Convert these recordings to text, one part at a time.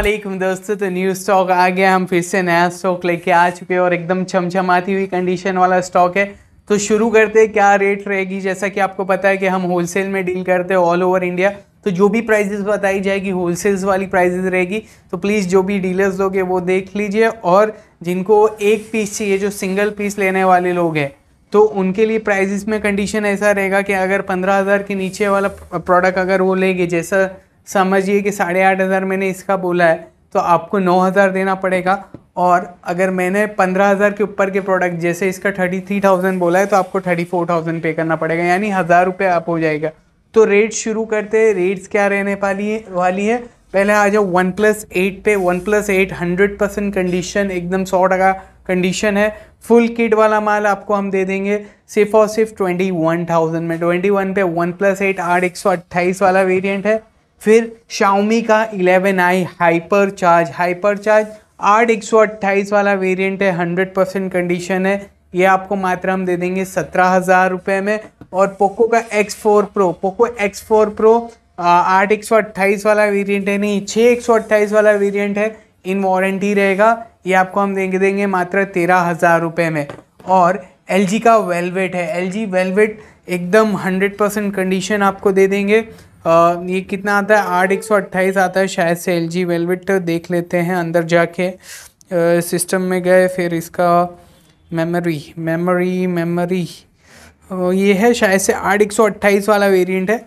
वालेकुम दोस्तों तो न्यू स्टॉक आ गया हम फिर से नया स्टॉक लेके आ चुके हैं और एकदम चमचमाती हुई कंडीशन वाला स्टॉक है तो शुरू करते हैं क्या रेट रहेगी जैसा कि आपको पता है कि हम होलसेल में डील करते हैं ऑल ओवर इंडिया तो जो भी प्राइजेस बताई जाएगी होलसेल्स वाली प्राइजेस रहेगी तो प्लीज़ जो भी डीलर्स लोग वो देख लीजिए और जिनको एक पीस चाहिए जो सिंगल पीस लेने वाले लोग हैं तो उनके लिए प्राइजेस में कंडीशन ऐसा रहेगा कि अगर पंद्रह हज़ार के नीचे वाला प्रोडक्ट अगर वो लेंगे जैसा समझिए कि साढ़े आठ हज़ार मैंने इसका बोला है तो आपको नौ हज़ार देना पड़ेगा और अगर मैंने पंद्रह हज़ार के ऊपर के प्रोडक्ट जैसे इसका थर्टी थ्री थाउजेंड बोला है तो आपको थर्टी फोर थाउजेंड पे करना पड़ेगा यानी हज़ार रुपये आप हो जाएगा तो रेट शुरू करते रेट्स क्या रहने वाली है वाली है पहले आ जाओ वन प्लस एट पे OnePlus eight hundred percent condition एकदम सौ टका कंडीशन है फुल किट वाला माल आपको हम दे देंगे सिर्फ और सिर्फ ट्वेंटी वन थाउजेंड में ट्वेंटी वन पे वन प्लस एट आठ एक सौ अट्ठाईस वाला वेरियंट है फिर शाओमी का 11i hyper charge hyper charge आठ एक सौ वाला वेरियंट है हंड्रेड परसेंट कंडीशन है ये आपको मात्रा हम दे देंगे सत्रह हज़ार रुपये में और पोको का X four pro Poco X four pro आठ एक सौ अट्ठाईस वाला वेरियंट है नहीं छः एक सौ अट्ठाईस वाला वेरियंट है इन वारंटी रहेगा ये आपको हम देंगे देंगे मात्र तेरह हज़ार रुपये में और एल का वेलवेट है एल जी वेलवेट एकदम हंड्रेड परसेंट कंडीशन आपको दे देंगे ये कितना आता है आठ एक सौ अट्ठाईस आता है शायद से एल जी वेलवेट देख लेते हैं अंदर जाके सिस्टम में गए फिर इसका मेमोरी मेमोरी मेमोरी ये है शायद से आठ एक सौ अट्ठाईस वाला वेरिएंट है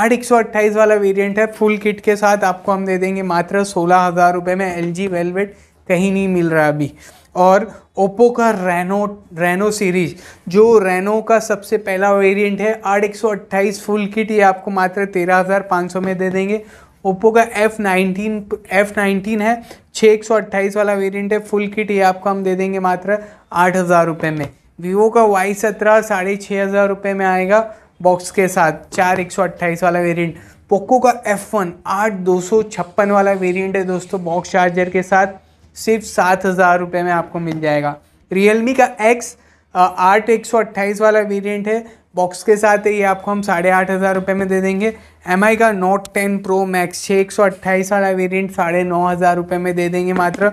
आठ एक सौ अट्ठाईस वाला वेरिएंट है फुल किट के साथ आपको हम दे देंगे मात्र सोलह हज़ार रुपये में एल जी वेलवेट कहीं नहीं मिल रहा अभी और ओप्पो का रेनो रेनो सीरीज जो रेनो का सबसे पहला वेरिएंट है आठ एक सौ अट्ठाईस फुल किट ये आपको मात्र तेरह हज़ार पाँच सौ में दे देंगे ओप्पो का एफ़ नाइनटीन एफ़ नाइनटीन है छः एक सौ अट्ठाईस वाला वेरिएंट है फुल किट ये आपको हम दे देंगे मात्र आठ हज़ार रुपये में वीवो का वाई सत्रह साढ़े छः हज़ार रुपये में आएगा बॉक्स के साथ चार एक सौ अट्ठाईस वाला वेरियंट पोको का एफ़ वन आठ दो सौ छप्पन वाला वेरियंट है दोस्तों बॉक्स चार्जर के साथ सिर्फ सात हज़ार रुपये में आपको मिल जाएगा रियलमी का एक्स आठ एक सौ अट्ठाईस वाला वेरियंट है बॉक्स के साथ ये आपको हम साढ़े आठ हज़ार रुपये में दे देंगे एम आई का नोट टेन प्रो मैक्स छः एक सौ अट्ठाईस वाला वेरियंट साढ़े नौ हज़ार रुपये में दे देंगे मात्र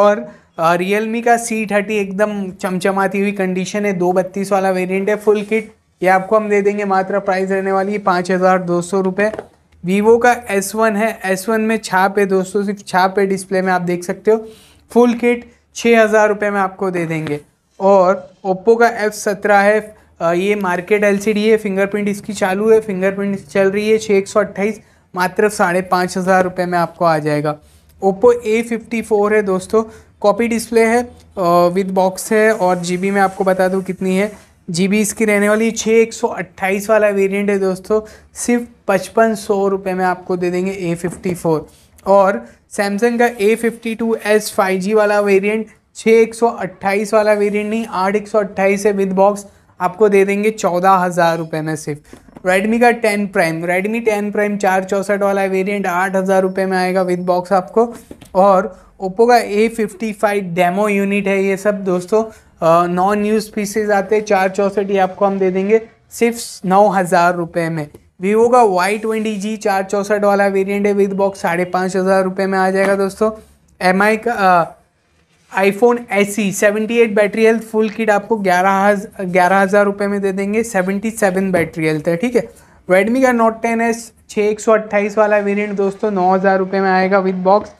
और रियलमी का सी थर्टी एकदम चमचमाती हुई कंडीशन है दो बत्तीस वाला वेरियंट है फुल किट ये आपको हम दे देंगे मात्र प्राइस रहने वाली पाँच हज़ार दो सौ रुपये वीवो का एस वन है एस वन में छाप है दोस्तों सिर्फ छाप है डिस्प्ले में आप देख सकते हो फुल किट छः हज़ार रुपये में आपको दे देंगे और ओप्पो का एफ़ सत्रह है ये मार्केट एल है फिंगरप्रिंट इसकी चालू है फिंगरप्रिंट चल रही है छः एक सौ अट्ठाईस मात्र साढ़े पाँच हज़ार रुपये में आपको आ जाएगा ओप्पो ए फिफ्टी फोर है दोस्तों कॉपी डिस्प्ले है विद बॉक्स है और जीबी में आपको बता दूँ कितनी है जीबी इसकी रहने वाली छः एक सौ अट्ठाईस वाला वेरिएंट है दोस्तों सिर्फ पचपन सौ रुपये में आपको दे देंगे ए फिफ्टी फोर और सैमसंग का A fifty two S five G वाला वेरियंट छः एक सौ अट्ठाईस वाला वेरियंट नहीं आठ एक सौ अट्ठाईस है विद बॉक्स आपको दे देंगे चौदह हज़ार रुपये में सिर्फ रेडमी का ten prime Redmi ten prime चार चौंसठ वाला वेरियंट आठ हज़ार रुपये में आएगा विद बॉक्स आपको और ओप्पो का A fifty five demo unit है ये सब दोस्तों नॉन यूज पीसेज आते हैं चार चौंसठ ये आपको हम दे देंगे सिर्फ नौ हज़ार रुपये में वीवो का वाई ट्वेंटी जी चार चौंसठ वाला वेरियंट है विद बॉक्स साढ़े पाँच हज़ार रुपये में आ जाएगा दोस्तों एम आई का iPhone S C seventy eight battery health full kit आपको ग्यारह हजार ग्यारह हज़ार रुपये में दे देंगे सेवेंटी सेवन बैटरी हेल्थ है ठीक है रेडमी का नोट टेन एस छः एक सौ अट्ठाईस वाला वेरियंट दोस्तों नौ हज़ार रुपये में आएगा विद बॉक्स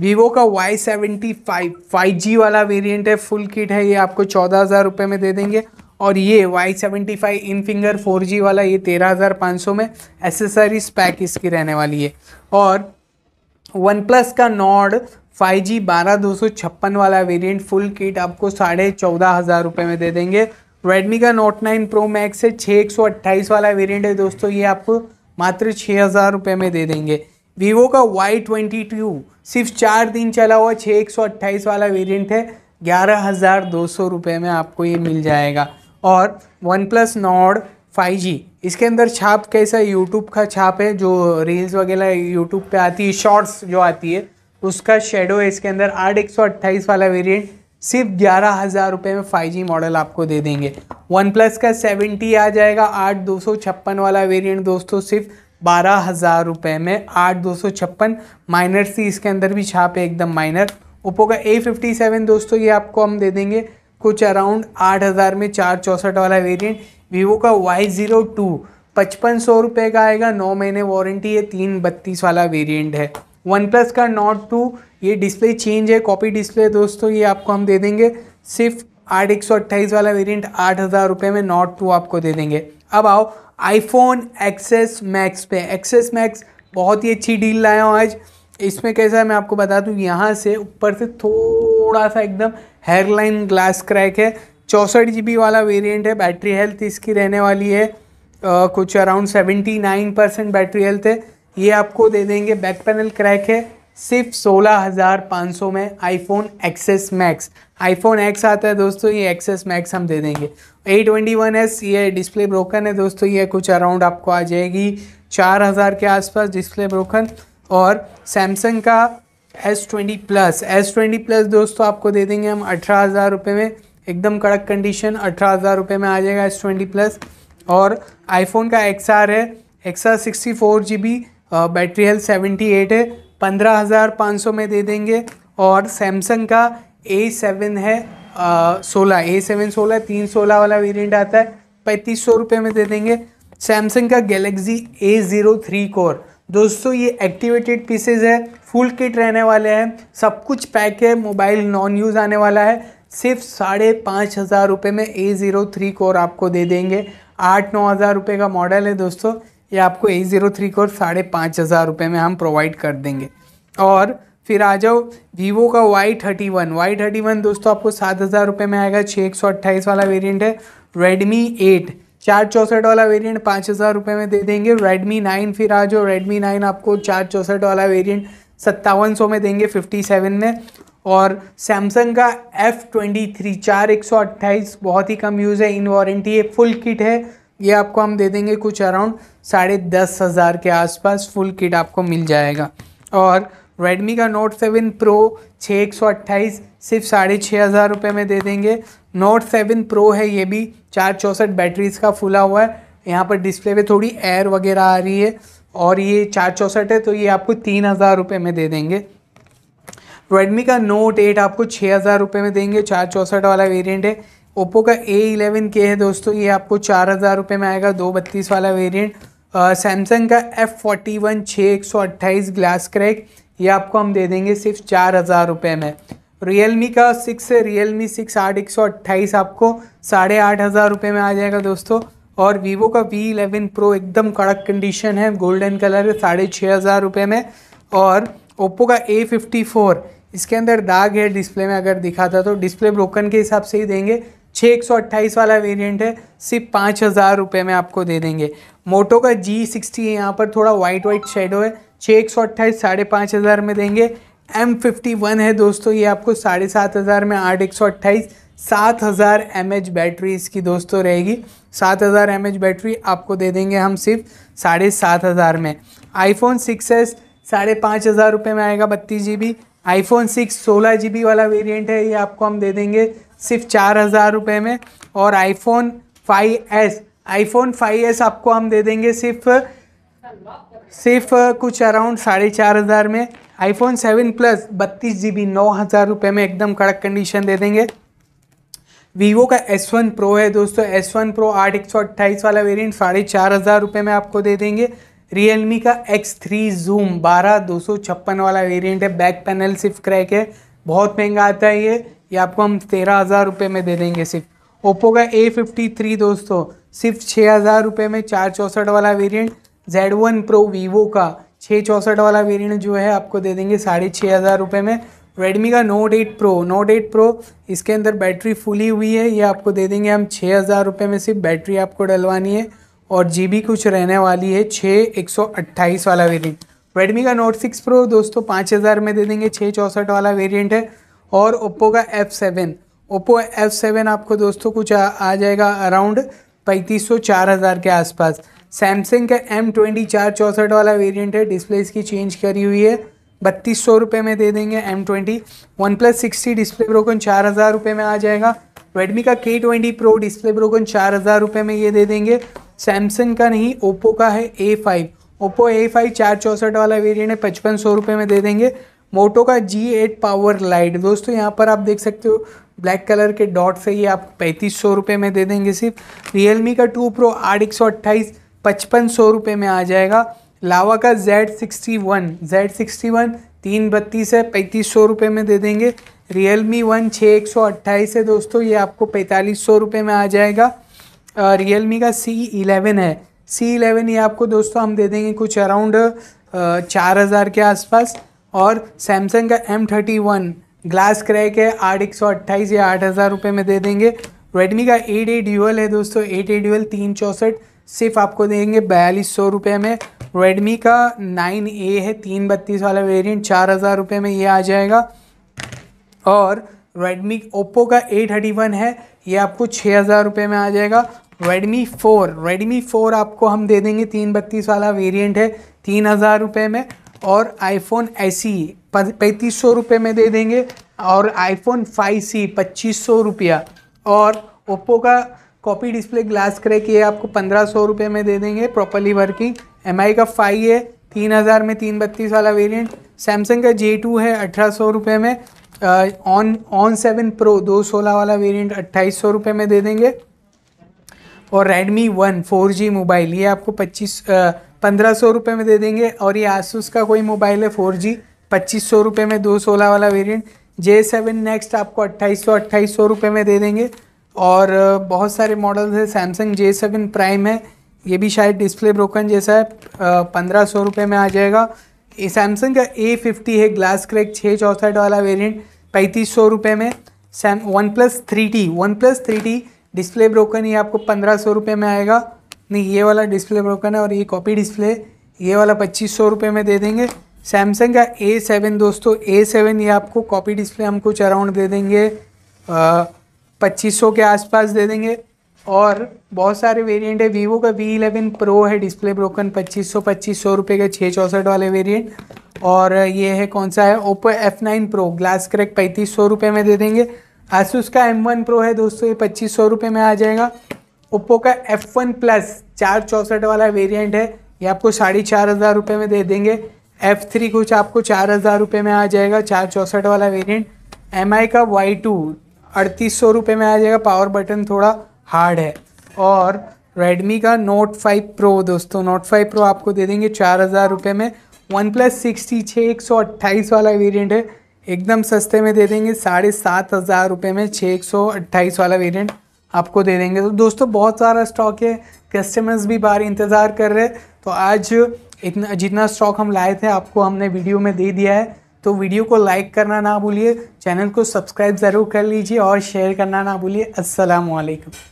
वीवो का Y seventy five five G वाला वेरियंट है फुल किट है ये आपको चौदह हज़ार रुपये में दे देंगे और ये Y seventy five in finger four G वाला ये तेरह हज़ार पाँच सौ में एसेसरीज पैक इसकी रहने वाली है और वन प्लस का नॉड फाइव जी बारह दो सौ छप्पन वाला वेरिएंट फुल किट आपको साढ़े चौदह हज़ार रुपये में दे देंगे रेडमी का नोट नाइन प्रो मैक्स है छः एक सौ अट्ठाईस वाला वेरिएंट है दोस्तों ये आपको मात्र छः हज़ार रुपये में दे देंगे वीवो का वाई ट्वेंटी टू सिर्फ चार दिन चला हुआ छः एक सौ अट्ठाईस वाला वेरिएंट है ग्यारह हज़ार दो सौ रुपये में आपको ये मिल जाएगा और OnePlus Nord five G इसके अंदर छाप कैसा यूट्यूब का छाप है जो रील्स वगैरह यूट्यूब पे आती है शॉर्ट्स जो आती है उसका शेडो है इसके अंदर आठ एक सौ अट्ठाईस वाला वेरिएंट सिर्फ ग्यारह हज़ार रुपये में फाइव जी मॉडल आपको दे देंगे वन प्लस का सेवेंटी आ जाएगा आठ दो सौ छप्पन वाला वेरियंट दोस्तों सिर्फ बारह हज़ार रुपये में आठ दो सौ छप्पन माइनर सी इसके अंदर भी छाप है एकदम माइनर ओप्पो का ए फिफ्टी सेवन दोस्तों ये आपको हम दे देंगे कुछ अराउंड आठ हज़ार में चार चौंसठ वाला वेरिएंट वीवो का वाई ज़ीरो टू पचपन सौ रुपये का आएगा नौ महीने वारंटी है तीन बत्तीस वाला वेरिएंट है वन प्लस का नॉट टू ये डिस्प्ले चेंज है कॉपी डिस्प्ले दोस्तों ये आपको हम दे देंगे सिर्फ आठ एक सौ अट्ठाईस वाला वेरियंट आठ हज़ार रुपये में नॉट टू आपको दे देंगे अब आओ आईफोन एक्सेस मैक्स पे एक्सेस मैक्स बहुत ही अच्छी डील लाया हूँ आज इसमें कैसा है मैं आपको बता दूँ यहाँ से ऊपर से थोड़ा थोड़ा सा एकदम हेयरलाइन ग्लास क्रैक है चौंसठ जी वाला वेरिएंट है बैटरी हेल्थ इसकी रहने वाली है आ, कुछ around seventy nine percent battery health है ये आपको दे देंगे बैक पैनल क्रैक है सिर्फ सोलह हज़ार पाँच सौ में iPhone XS Max iPhone X आता है दोस्तों ये एक्सेस मैक्स हम दे देंगे ए ट्वेंटी वन एस ये डिस्प्ले ब्रोकन है दोस्तों ये कुछ अराउंड आपको आ जाएगी चार हज़ार के आसपास डिस्प्ले ब्रोकन और सैमसंग का S twenty plus S twenty plus दोस्तों आपको दे देंगे हम अठारह हज़ार रुपये में एकदम कड़क कंडीशन अठारह हज़ार रुपये में आ जाएगा एस ट्वेंटी प्लस और आईफोन का एक्स आर है X R sixty four G B battery health seventy eight है पंद्रह हज़ार पाँच सौ में दे देंगे और सैमसंग का ए सेवन है सोलह ए सेवन सोलह तीन सोलह वाला वेरियंट आता है पैंतीस सौ रुपये में दे देंगे सैमसंग का Galaxy A zero three core दोस्तों ये एक्टिवेटेड पीसेज है फुल किट रहने वाले हैं सब कुछ पैक है मोबाइल नॉन यूज़ आने वाला है सिर्फ साढ़े पाँच हज़ार रुपये में ए ज़ीरो थ्री कोर आपको दे देंगे आठ नौ हज़ार रुपये का मॉडल है दोस्तों ये आपको ए ज़ीरो थ्री कोर साढ़े पाँच हज़ार रुपये में हम प्रोवाइड कर देंगे और फिर आ जाओ वीवो का Y thirty one Y thirty one दोस्तों आपको सात हज़ार रुपये में आएगा छः एक सौ अट्ठाईस वाला वेरियंट है रेडमी एट चार चौंसठ वाला वेरिएंट पाँच हज़ार रुपये में दे देंगे रेडमी नाइन फिर आ जाओ रेडमी नाइन आपको चार चौंसठ वाला वेरिएंट सत्तावन सौ में देंगे फिफ्टी सेवन में और सैमसंग का एफ़ ट्वेंटी थ्री चार एक सौ अट्ठाईस बहुत ही कम यूज़ है इन वारंटी है फुल किट है ये आपको हम दे देंगे कुछ अराउंड साढ़े दस हज़ार के आसपास फुल किट आपको मिल जाएगा और रेडमी का नोट सेवन प्रो छः एक सौ अट्ठाईस सिर्फ साढ़े छः हज़ार रुपये में दे देंगे नोट सेवन प्रो है ये भी चार चौंसठ बैटरीज का फुला हुआ है यहाँ पर डिस्प्ले पे थोड़ी एयर वगैरह आ रही है और ये चार चौंसठ है तो ये आपको तीन हज़ार रुपये में दे देंगे रेडमी का नोट एट आपको छः हज़ार रुपये में देंगे चार चौंसठ वाला वेरिएंट है ओप्पो का ए इलेवन के है दोस्तों ये आपको चार हज़ार रुपये में आएगा दो बत्तीस वाला वेरियंट सैमसंग का एफ़ फोर्टी वन छः एक सौ अट्ठाईस ग्लास क्रैक ये आपको हम दे देंगे सिर्फ चार हज़ार रुपये में रियलमी का सिक्स रियलमी सिक्स आठ एक सौ अट्ठाईस आपको साढ़े आठ हज़ार रुपये में आ जाएगा दोस्तों और वीवो का वी इलेवन प्रो एकदम कड़क कंडीशन है गोल्डन कलर है साढ़े छः हज़ार रुपये में और ओप्पो का ए फिफ्टी फोर इसके अंदर दाग है डिस्प्ले में अगर दिखा था तो डिस्प्ले ब्रोकन के हिसाब से ही देंगे छः एक सौ अट्ठाईस वाला वेरियंट है सिर्फ पाँच हज़ार रुपये में आपको दे देंगे मोटो का जी सिक्सटी है यहाँ पर थोड़ा वाइट वाइट शेडो है छः एक सौ अट्ठाईस साढ़े पाँच हज़ार में देंगे एम फिफ्टी वन है दोस्तों ये आपको साढ़े सात हज़ार में आठ एक सौ अट्ठाईस सात हज़ार एम एच बैटरी इसकी दोस्तों रहेगी सात हज़ार एम एच बैटरी आपको दे देंगे हम सिर्फ साढ़े सात हज़ार में आईफोन सिक्स एस साढ़े पाँच हज़ार रुपये में आएगा बत्तीस जी बी आईफोन सिक्स सोलह जी बी वाला वेरियंट है ये आपको हम दे देंगे सिर्फ चार हज़ार रुपये में और iPhone five S iPhone five S आपको हम दे देंगे सिर्फ सिर्फ कुछ अराउंड साढ़े चार हज़ार में आईफोन सेवन प्लस बत्तीस जी बी नौ हज़ार रुपये में एकदम कड़क कंडीशन दे देंगे वीवो का एस वन प्रो है दोस्तों एस वन प्रो आठ एक सौ अट्ठाईस वाला वेरिएंट साढ़े चार हज़ार रुपये में आपको दे देंगे रियलमी का एक्स थ्री जूम बारह दो सौ छप्पन वाला वेरिएंट है बैक पैनल सिर्फ क्रैक है बहुत महंगा आता है ये ये आपको हम तेरह हज़ार रुपये में दे देंगे सिर्फ ओप्पो का ए फिफ्टी थ्री दोस्तों सिर्फ छः हज़ार रुपये में चार चौंसठ वाला variant Z one Pro Vivo का छः चौंसठ वाला वेरियंट जो है आपको दे देंगे साढ़े छः हज़ार रुपये में रेडमी का Note eight Pro Note eight Pro इसके अंदर बैटरी फुली हुई है ये आपको दे देंगे हम छः हज़ार रुपये में सिर्फ बैटरी आपको डलवानी है और जी कुछ रहने वाली है छः एक सौ अट्ठाईस वाला वेरियंट रेडमी का नोट सिक्स प्रो दोस्तों पाँच हज़ार में दे देंगे छः चौंसठ वाला वेरियंट है और ओप्पो का F seven Oppo F seven आपको दोस्तों कुछ आ, आ जाएगा अराउंड पैंतीस सौ चार हज़ार के आसपास सैमसंग का एम ट्वेंटी चार चौंसठ वाला वेरिएंट है डिस्प्ले इसकी चेंज करी हुई है बत्तीस सौ रुपये में दे देंगे M twenty one plus sixty display broken चार हज़ार रुपये में आ जाएगा रेडमी का के ट्वेंटी प्रो डिस्प्ले ब्रोकन चार हज़ार रुपये में ये दे देंगे सैमसंग का नहीं ओप्पो का है A five Oppo A five चार चौंसठ वाला वेरियंट है पचपन सौ रुपये में दे देंगे मोटो का जी एट पावर लाइट दोस्तों यहाँ पर आप देख सकते हो ब्लैक कलर के डॉट से ये आप पैंतीस सौ रुपये में दे देंगे सिर्फ रियलमी का टू प्रो आठ एक सौ अट्ठाईस पचपन सौ रुपये में आ जाएगा लावा का Z sixty one Z sixty one तीन बत्तीस है पैंतीस सौ रुपये में दे देंगे रियल मी वन छः एक सौ अट्ठाईस है दोस्तों ये आपको पैंतालीस सौ रुपये में आ जाएगा रियल मी का सी इलेवन है सी इलेवन ये आपको दोस्तों हम दे देंगे कुछ अराउंड चार हज़ार के आसपास और सैमसंग का M thirty one glass crack है आठ एक सौ अट्ठाईस या आठ हज़ार रुपये में दे देंगे रेडमी का एट ए ड्यूअल है दोस्तों एट ए ड्यूअल तीन चौंसठ सिर्फ आपको देंगे बयालीस सौ रुपये में रेडमी का नाइन ए है तीन बत्तीस वाला वेरिएंट चार हज़ार रुपये में ये आ जाएगा और रेडमी ओप्पो का ए थर्टी वन है ये आपको छः हज़ार रुपये में आ जाएगा रेडमी फ़ोर रेडमी फ़ोर आपको हम दे देंगे तीन बत्तीस वाला वेरिएंट है तीन हज़ार रुपये में और iPhone SE पैंतीस सौ रुपये में दे देंगे और iPhone फाइव सी पच्चीस सौ रुपया और ओप्पो का कॉपी डिस्प्ले ग्लास क्रैक ये आपको पंद्रह सौ रुपये में दे देंगे प्रॉपरली वर्किंग एम आई का फाइव है तीन हज़ार में तीन बत्तीस वाला वेरिएंट सैमसंग का जे टू है अठारह सौ रुपये में ऑन ऑन सेवन प्रो दो सोलह वाला वेरिएंट अट्ठाईस सौ रुपये में दे देंगे और Redmi one four G mobile ये आपको पच्चीस पंद्रह सौ रुपये में दे देंगे और ये आसूस का कोई मोबाइल है फोर जी पच्चीस सौ रुपये में दो सोलह वाला वेरियंट जे सेवन नेक्स्ट आपको अट्ठाईस सौ अट्ठाईस सौ रुपये में दे देंगे और बहुत सारे मॉडल्स हैं सैमसंग जे सेवन प्राइम है ये भी शायद डिस्प्ले ब्रोकन जैसा है पंद्रह सौ रुपये में आ जाएगा ये सैमसंग का ए फिफ्टी है ग्लास क्रैक छः चौंसठ वाला वेरिएंट पैंतीस सौ रुपये में Sam one plus three T one plus three T display broken ये आपको पंद्रह सौ रुपये में आएगा नहीं ये वाला डिस्प्ले ब्रोकन है और ये कॉपी डिस्प्ले ये वाला पच्चीस सौ रुपये में दे देंगे सैमसंग का ए सेवन दोस्तों ए सेवन ये आपको कॉपी डिस्प्ले हम कुछ अराउंड दे देंगे 2500 के आसपास दे देंगे और बहुत सारे वेरिएंट है वीवो का वी इलेवन प्रो है डिस्प्ले ब्रोकन 2500 सौ रुपये के छः चौंसठ वाले वेरिएंट और ये है कौन सा है Oppo F nine Pro glass crack पैंतीस सौ रुपये में दे देंगे आसूस का एम वन प्रो है दोस्तों ये पच्चीस सौ रुपये में आ जाएगा ओप्पो का एफ वन प्लस चार चौंसठ वाला वेरियंट है ये आपको साढ़े चार हज़ार रुपये में दे देंगे एफ थ्री कुछ आपको चार हज़ार रुपये में आ जाएगा चार चौंसठ वाला वेरियंट एम आई का वाई टू अड़तीस सौ रुपये में आ जाएगा पावर बटन थोड़ा हार्ड है और रेडमी का नोट फाइव प्रो दोस्तों नोट फाइव प्रो आपको दे देंगे चार हज़ार रुपये में वन प्लस सिक्सटी छः एक सौ अट्ठाईस वाला वेरियंट है एकदम सस्ते में दे देंगे साढ़े सात हज़ार रुपये में छः एक सौ अट्ठाईस वाला वेरियंट आपको दे देंगे तो दोस्तों बहुत सारा स्टॉक है कस्टमर्स भी बाहर इंतज़ार कर रहे हैं तो आज इतना जितना स्टॉक हम लाए थे आपको हमने वीडियो में दे दिया है तो वीडियो को लाइक करना ना भूलिए चैनल को सब्सक्राइब ज़रूर कर लीजिए और शेयर करना ना भूलिए असलकम